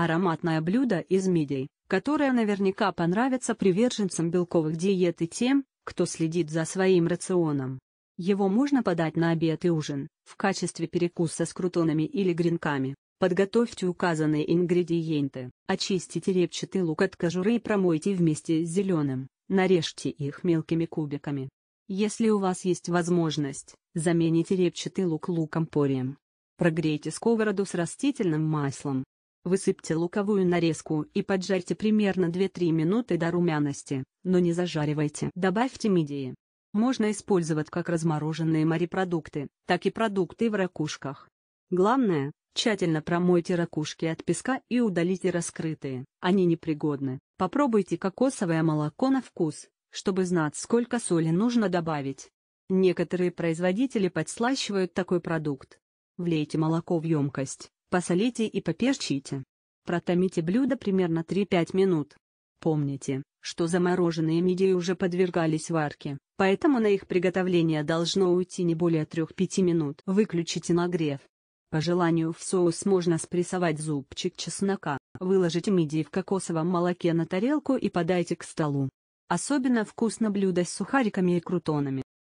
Ароматное блюдо из мидий, которое наверняка понравится приверженцам белковых диет и тем, кто следит за своим рационом. Его можно подать на обед и ужин, в качестве перекуса с крутонами или гренками. Подготовьте указанные ингредиенты, очистите репчатый лук от кожуры и промойте вместе с зеленым, нарежьте их мелкими кубиками. Если у вас есть возможность, замените репчатый лук луком порием. Прогрейте сковороду с растительным маслом, Высыпьте луковую нарезку и поджарьте примерно 2-3 минуты до румяности, но не зажаривайте. Добавьте мидии. Можно использовать как размороженные морепродукты, так и продукты в ракушках. Главное, тщательно промойте ракушки от песка и удалите раскрытые, они непригодны. Попробуйте кокосовое молоко на вкус, чтобы знать сколько соли нужно добавить. Некоторые производители подслащивают такой продукт. Влейте молоко в емкость, Посолите и поперчите. Протомите блюдо примерно 3-5 минут. Помните, что замороженные мидии уже подвергались варке, поэтому на их приготовление должно уйти не более 3-5 минут. Выключите нагрев. По желанию в соус можно спрессовать зубчик чеснока, выложите мидии в кокосовом молоке на тарелку и подайте к столу. Особенно вкусно блюдо с сухариками и крутонами.